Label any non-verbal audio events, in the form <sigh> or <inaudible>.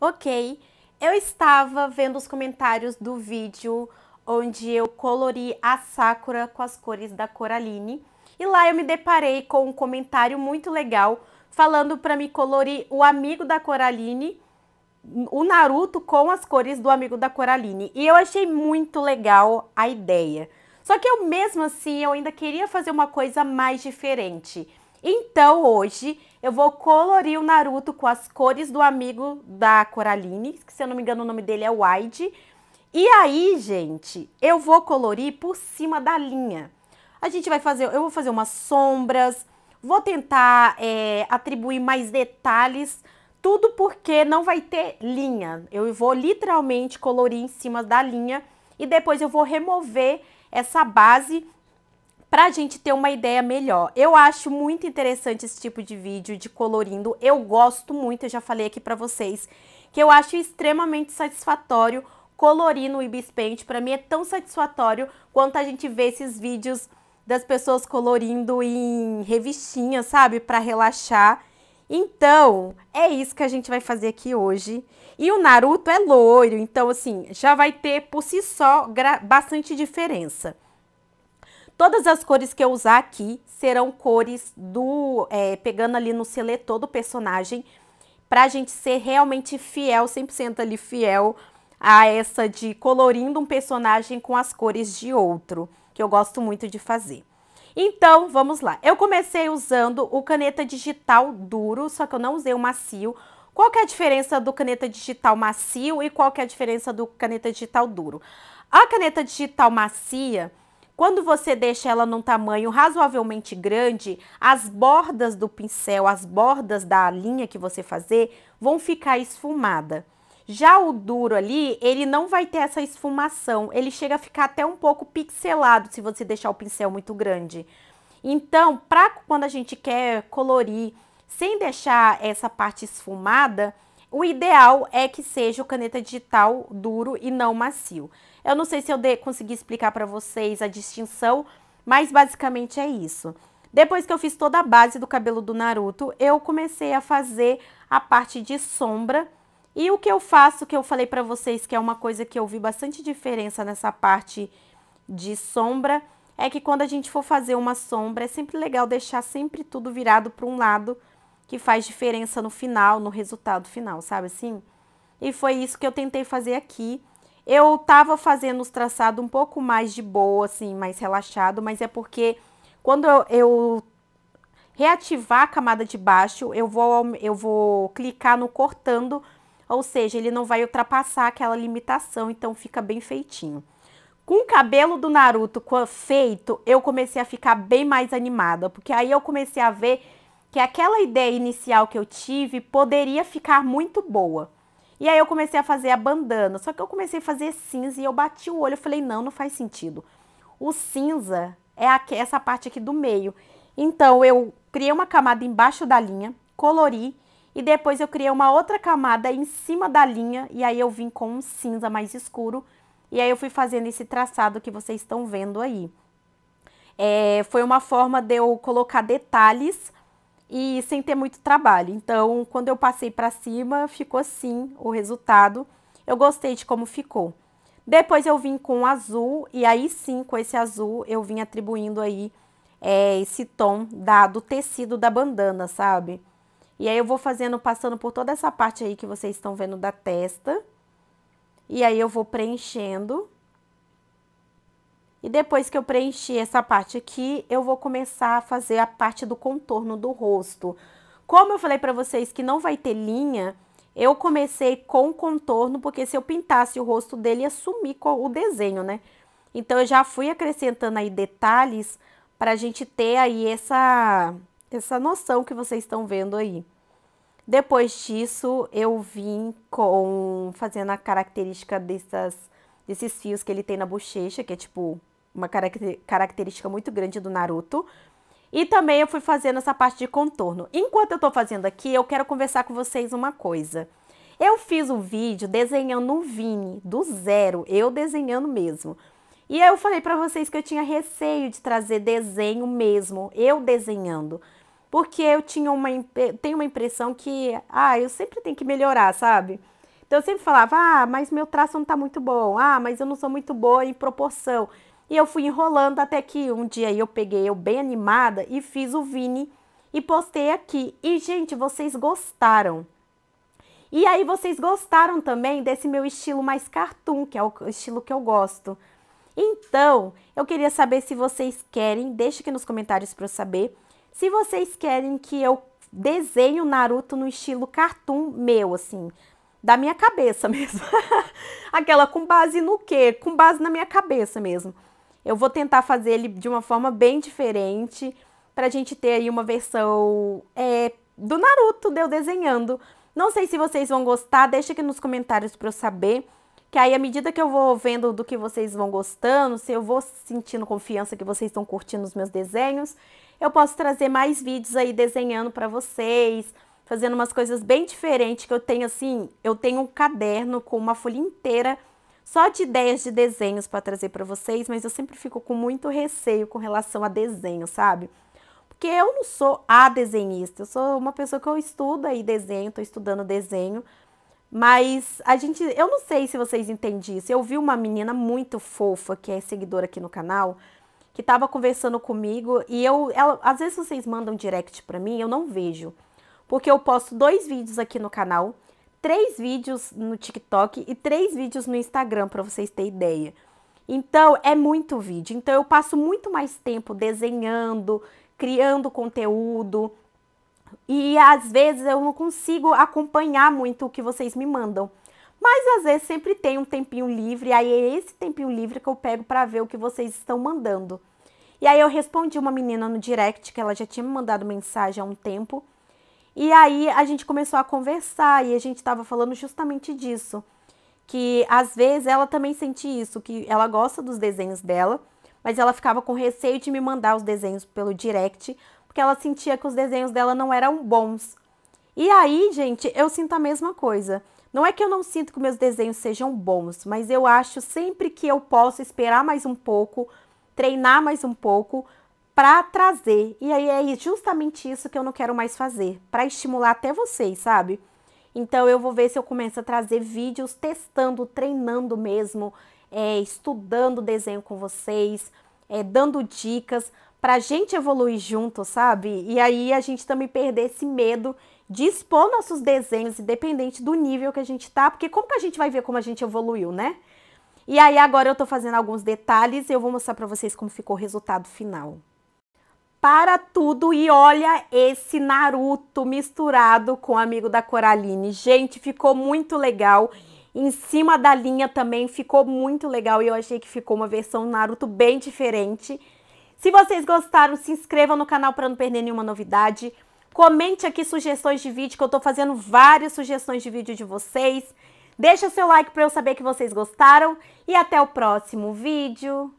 Ok, eu estava vendo os comentários do vídeo onde eu colori a Sakura com as cores da Coraline e lá eu me deparei com um comentário muito legal falando para me colorir o amigo da Coraline, o Naruto com as cores do amigo da Coraline. E eu achei muito legal a ideia. Só que eu mesmo assim, eu ainda queria fazer uma coisa mais diferente. Então hoje eu vou colorir o Naruto com as cores do amigo da Coraline, que se eu não me engano o nome dele é Wide. E aí, gente, eu vou colorir por cima da linha. A gente vai fazer, eu vou fazer umas sombras, vou tentar é, atribuir mais detalhes, tudo porque não vai ter linha. Eu vou literalmente colorir em cima da linha e depois eu vou remover essa base pra gente ter uma ideia melhor. Eu acho muito interessante esse tipo de vídeo de colorindo. Eu gosto muito, eu já falei aqui pra vocês, que eu acho extremamente satisfatório colorir no Ibis Paint. Pra mim é tão satisfatório quanto a gente vê esses vídeos das pessoas colorindo em revistinha, sabe? Pra relaxar. Então, é isso que a gente vai fazer aqui hoje. E o Naruto é loiro, então assim, já vai ter por si só bastante diferença. Todas as cores que eu usar aqui serão cores do... É, pegando ali no seletor do personagem, pra gente ser realmente fiel, 100% ali fiel a essa de colorindo um personagem com as cores de outro, que eu gosto muito de fazer. Então, vamos lá. Eu comecei usando o caneta digital duro, só que eu não usei o macio. Qual que é a diferença do caneta digital macio e qual que é a diferença do caneta digital duro? A caneta digital macia quando você deixa ela num tamanho razoavelmente grande, as bordas do pincel, as bordas da linha que você fazer, vão ficar esfumada. Já o duro ali, ele não vai ter essa esfumação, ele chega a ficar até um pouco pixelado se você deixar o pincel muito grande. Então, para quando a gente quer colorir sem deixar essa parte esfumada, o ideal é que seja o caneta digital duro e não macio. Eu não sei se eu consegui explicar para vocês a distinção, mas basicamente é isso. Depois que eu fiz toda a base do cabelo do Naruto, eu comecei a fazer a parte de sombra. E o que eu faço, que eu falei para vocês que é uma coisa que eu vi bastante diferença nessa parte de sombra, é que quando a gente for fazer uma sombra, é sempre legal deixar sempre tudo virado para um lado, que faz diferença no final, no resultado final, sabe assim? E foi isso que eu tentei fazer aqui. Eu tava fazendo os traçados um pouco mais de boa, assim, mais relaxado, mas é porque quando eu, eu reativar a camada de baixo, eu vou, eu vou clicar no cortando, ou seja, ele não vai ultrapassar aquela limitação, então fica bem feitinho. Com o cabelo do Naruto feito, eu comecei a ficar bem mais animada, porque aí eu comecei a ver que aquela ideia inicial que eu tive poderia ficar muito boa. E aí eu comecei a fazer a bandana, só que eu comecei a fazer cinza e eu bati o olho, eu falei, não, não faz sentido. O cinza é aqui, essa parte aqui do meio. Então eu criei uma camada embaixo da linha, colori e depois eu criei uma outra camada em cima da linha e aí eu vim com um cinza mais escuro e aí eu fui fazendo esse traçado que vocês estão vendo aí. É, foi uma forma de eu colocar detalhes e sem ter muito trabalho. Então, quando eu passei para cima, ficou assim o resultado. Eu gostei de como ficou. Depois eu vim com azul e aí sim, com esse azul, eu vim atribuindo aí é, esse tom da, do tecido da bandana, sabe? E aí eu vou fazendo, passando por toda essa parte aí que vocês estão vendo da testa. E aí eu vou preenchendo. E depois que eu preenchi essa parte aqui, eu vou começar a fazer a parte do contorno do rosto. Como eu falei para vocês que não vai ter linha, eu comecei com contorno, porque se eu pintasse o rosto dele, ia sumir com o desenho, né? Então, eu já fui acrescentando aí detalhes para gente ter aí essa, essa noção que vocês estão vendo aí. Depois disso, eu vim com fazendo a característica dessas, desses fios que ele tem na bochecha, que é tipo uma característica muito grande do Naruto. E também eu fui fazendo essa parte de contorno. Enquanto eu tô fazendo aqui, eu quero conversar com vocês uma coisa. Eu fiz um vídeo desenhando um Vini do zero, eu desenhando mesmo. E aí eu falei para vocês que eu tinha receio de trazer desenho mesmo, eu desenhando. Porque eu tinha uma, tenho uma impressão que, ah, eu sempre tenho que melhorar, sabe? Então eu sempre falava, ah, mas meu traço não tá muito bom, ah, mas eu não sou muito boa em proporção. E eu fui enrolando até que um dia eu peguei eu bem animada e fiz o Vini e postei aqui. E, gente, vocês gostaram. E aí vocês gostaram também desse meu estilo mais cartoon, que é o estilo que eu gosto. Então, eu queria saber se vocês querem, deixa aqui nos comentários para eu saber, se vocês querem que eu desenhe o Naruto no estilo cartoon meu, assim, da minha cabeça <laughs> mesmo. Aquela com base no quê? Com base na minha cabeça mesmo. Eu vou tentar fazer ele de uma forma bem diferente para a gente ter aí uma versão é, do Naruto, deu né, desenhando. Não sei se vocês vão gostar, deixa aqui nos comentários para eu saber. Que aí, à medida que eu vou vendo do que vocês vão gostando, se eu vou sentindo confiança que vocês estão curtindo os meus desenhos, eu posso trazer mais vídeos aí desenhando para vocês, fazendo umas coisas bem diferentes que eu tenho assim, eu tenho um caderno com uma folha inteira só de ideias de desenhos para trazer para vocês, mas eu sempre fico com muito receio com relação a desenho, sabe? Porque eu não sou a desenhista, eu sou uma pessoa que eu estudo aí desenho, estou estudando desenho, mas a gente, eu não sei se vocês entendem isso. Eu vi uma menina muito fofa que é seguidora aqui no canal, que estava conversando comigo e eu, ela, às vezes vocês mandam direct para mim, eu não vejo, porque eu posto dois vídeos aqui no canal três vídeos no TikTok e três vídeos no Instagram, para vocês terem ideia. Então, é muito vídeo. Então, eu passo muito mais tempo desenhando, criando conteúdo. E às vezes eu não consigo acompanhar muito o que vocês me mandam. Mas às vezes sempre tem um tempinho livre, aí é esse tempinho livre que eu pego para ver o que vocês estão mandando. E aí eu respondi uma menina no direct que ela já tinha me mandado mensagem há um tempo. E aí a gente começou a conversar e a gente estava falando justamente disso, que às vezes ela também sente isso, que ela gosta dos desenhos dela, mas ela ficava com receio de me mandar os desenhos pelo direct, porque ela sentia que os desenhos dela não eram bons. E aí, gente, eu sinto a mesma coisa. Não é que eu não sinto que meus desenhos sejam bons, mas eu acho sempre que eu posso esperar mais um pouco, treinar mais um pouco, para trazer. E aí é justamente isso que eu não quero mais fazer, para estimular até vocês, sabe? Então eu vou ver se eu começo a trazer vídeos testando, treinando mesmo, é, estudando desenho com vocês, é, dando dicas para a gente evoluir junto, sabe? E aí a gente também perder esse medo de expor nossos desenhos, independente do nível que a gente tá, porque como que a gente vai ver como a gente evoluiu, né? E aí agora eu tô fazendo alguns detalhes e eu vou mostrar para vocês como ficou o resultado final para tudo e olha esse Naruto misturado com Amigo da Coraline. Gente, ficou muito legal. Em cima da linha também ficou muito legal e eu achei que ficou uma versão Naruto bem diferente. Se vocês gostaram, se inscrevam no canal para não perder nenhuma novidade. Comente aqui sugestões de vídeo, que eu estou fazendo várias sugestões de vídeo de vocês. Deixa seu like para eu saber que vocês gostaram e até o próximo vídeo.